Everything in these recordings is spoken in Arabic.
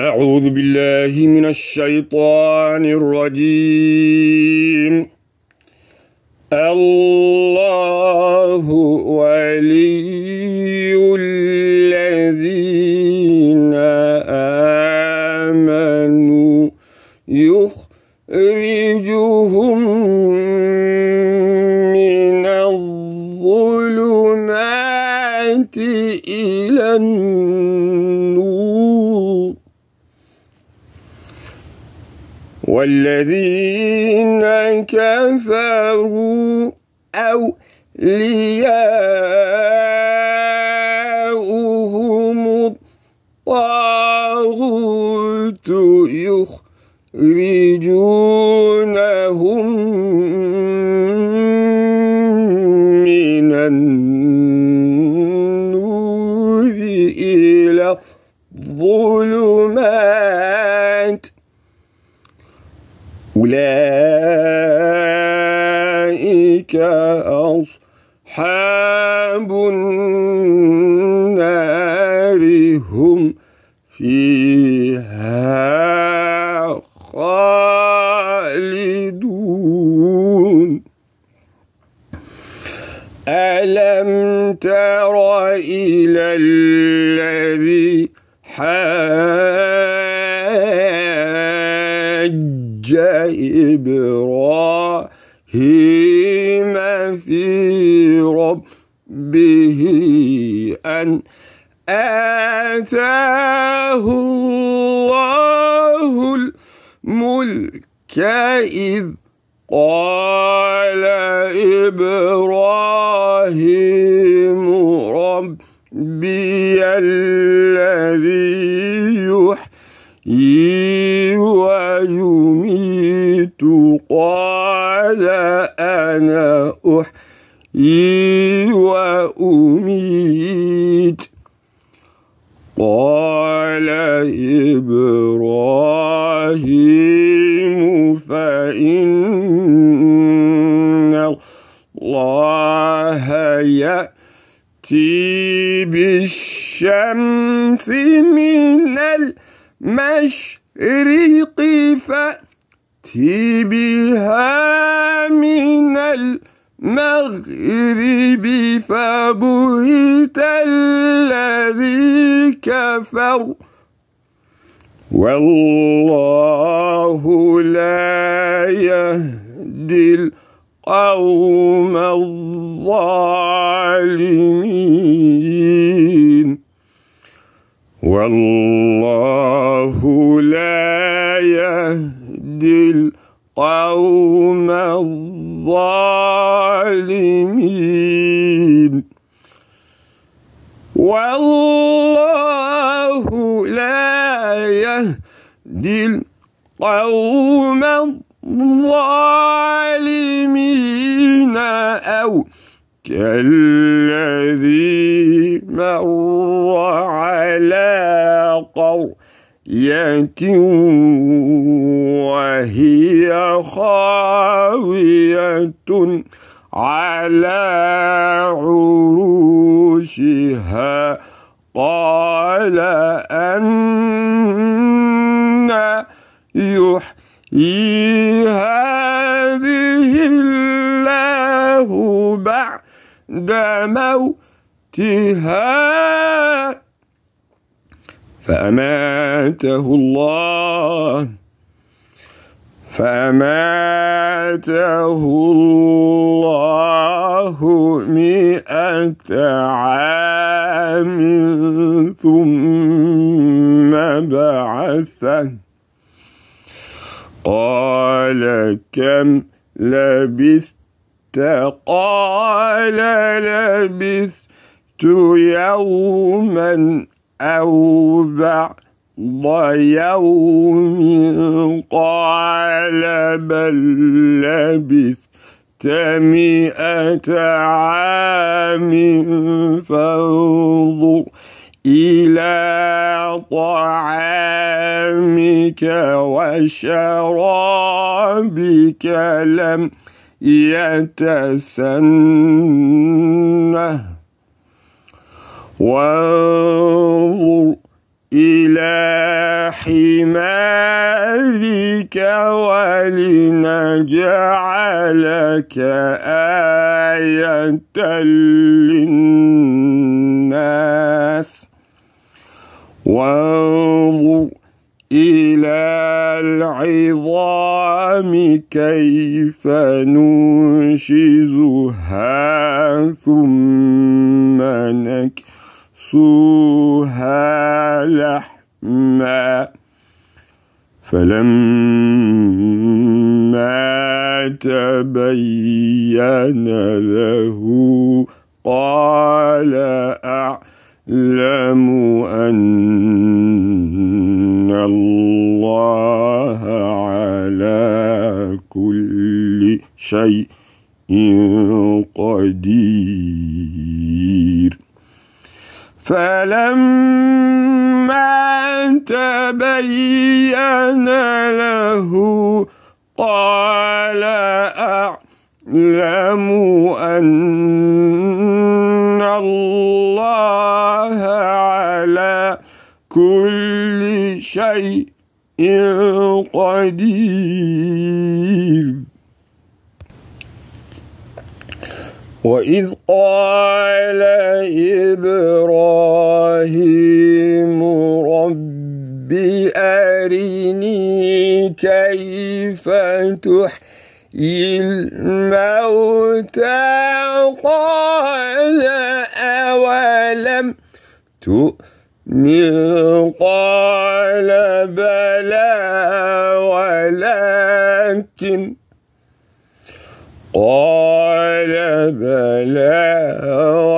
أعوذ بالله من الشيطان الرجيم الله ولي الذين آمنوا يخرجهم من الظلمات إلى النور والذين كفروا لياؤهم الطاغوت يخرجونهم من النار أَلَمْ تَرَ إِلَى الَّذِي حج إِبْرَاهِيمَ فِي رَبِّهِ أَنْ آتاه الله الملك إذ قال إبراهيم ربي الذي يحيي ويميت قال أنا أحيي وأميت قال إبراهيم فإن الله يأتي بالشمس من المشرق فأتي بها من المغرب فبهت الذي كفر والله لا يهدي القوم الظالمين والله لا يهدي القوم الظالمين والله يهدي القوم الظالمين أو كالذي مر على قرية وهي خاوية على عروشها قال أن يحيي هذه الله بعد موتها فأماته الله فأماته الله الله مئة عام ثم بعثه قال كم لبثت قال لبثت يوما أو بعد يوم قال بل لبثت مئة عام فانظر إلى طعامك وشرابك لم يتسنه وانظر إلى حين بك ولنجعلك آية للناس وانظر إلى العظام كيف ننشزها ثم نكسوها لحماً فلما تبين له قال أعلم أن الله على كل شيء قدير فلما تبين له قال أعلم أن الله على كل شيء قدير وإذ قال إبراهيم رب أرني كيف تحيي الموتى قال أولم تؤمن قال بلى ولكن قال ولا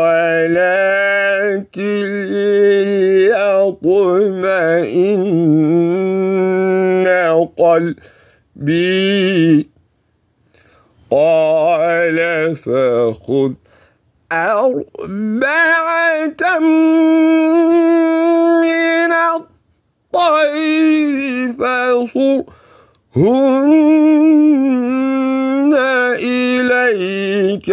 ولكن ليطمئن قلبي قال فخذ أربعة من الطير فصرهن إليك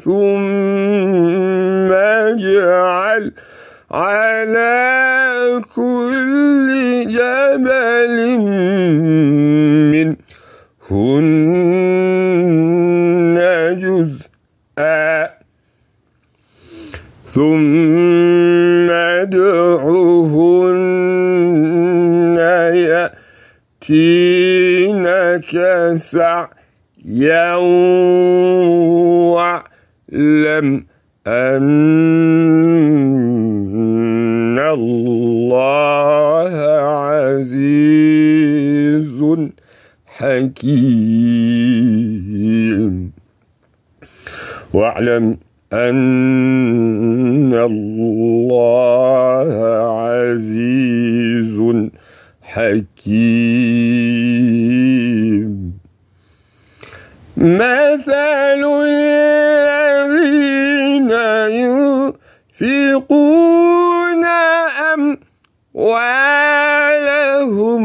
ثم اجعل على كل جبل منهن جزءا ثم ادعهن يأتينك سعيا واعلم أن الله عزيز حكيم واعلم أن الله عزيز حكيم مثل الذين ينفقون أموالهم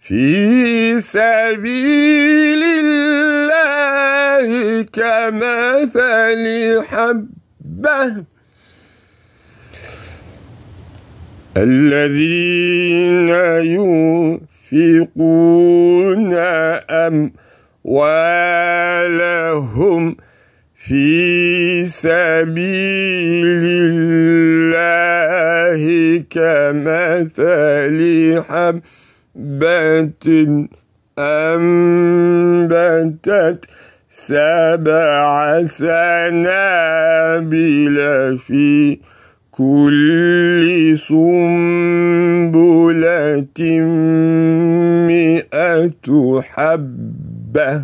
في سبيل الله كمثل حبة الذين ينفقون أموالهم ولهم في سبيل الله كمثل حبة أنبتت سبع سنابل في كل سنبلة مئة حبة ربه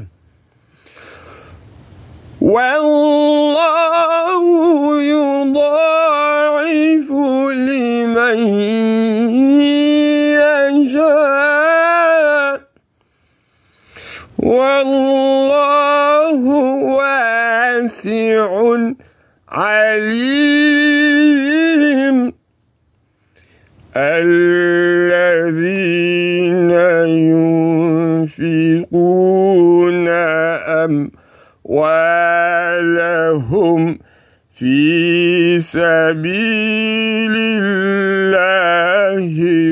والله يضاعف لمن لكم في سبيل الله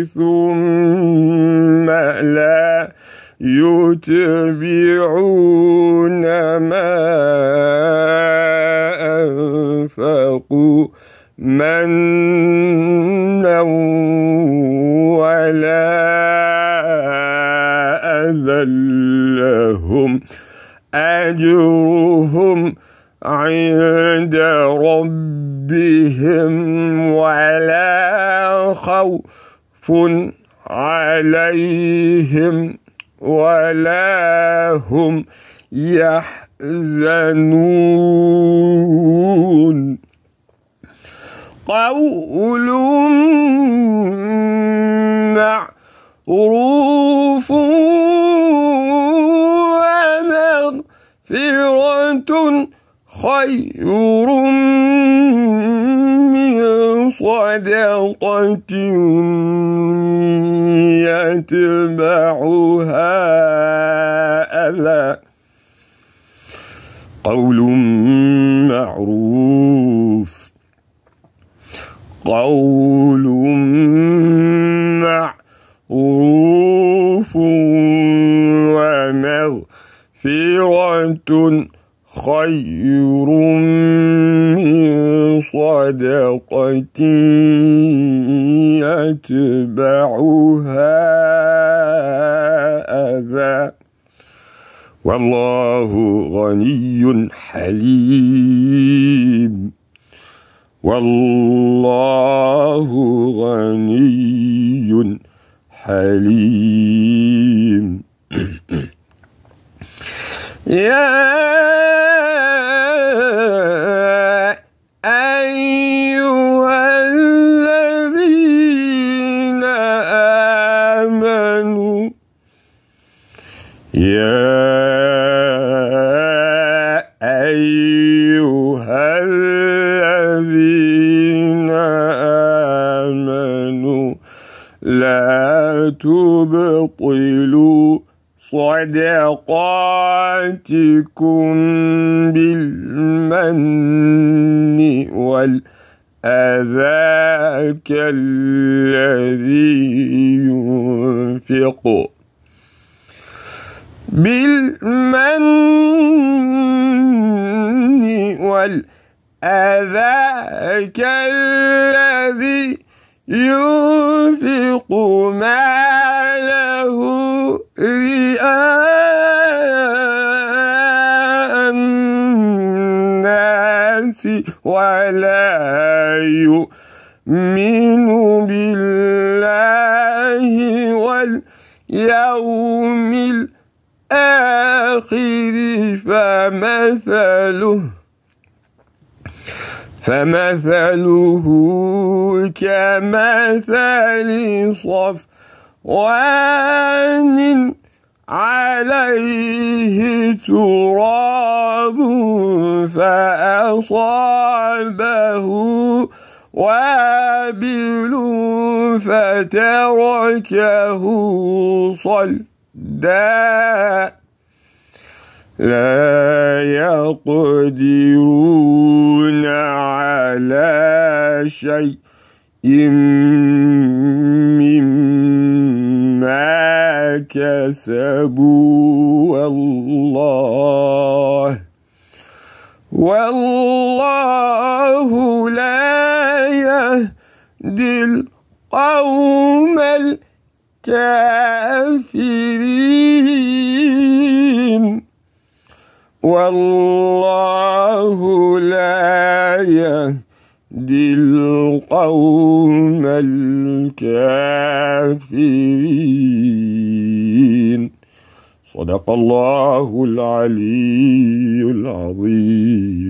ثم لا يتبعون ما أنفقوا منا ولا أذى لهم أجرهم عند ربهم ولا خوف عليهم ولا هم يحزنون قول معروف ومغفرة خير من صدقة يتبعها أذى قول معروف قول معروف ومغفرة خير من صدقة يتبعها أذى والله غني حليم والله غني حليم يا الذين آمنوا لا تبطلوا صدقاتكم بالمن والأذى كالذي ينفق بالمن قال أذاك الذي ينفق ماله رئاء الناس ولا يؤمن بالله واليوم الآخر فمثله فمثله كمثل صف وان عليه تراب فأصابه وابل فتركه صلدا لا يقدرون على شيء مما كسبوا والله والله لا يهدي القوم الكافرين والله لا يهدي القوم الكافرين صدق الله العلي العظيم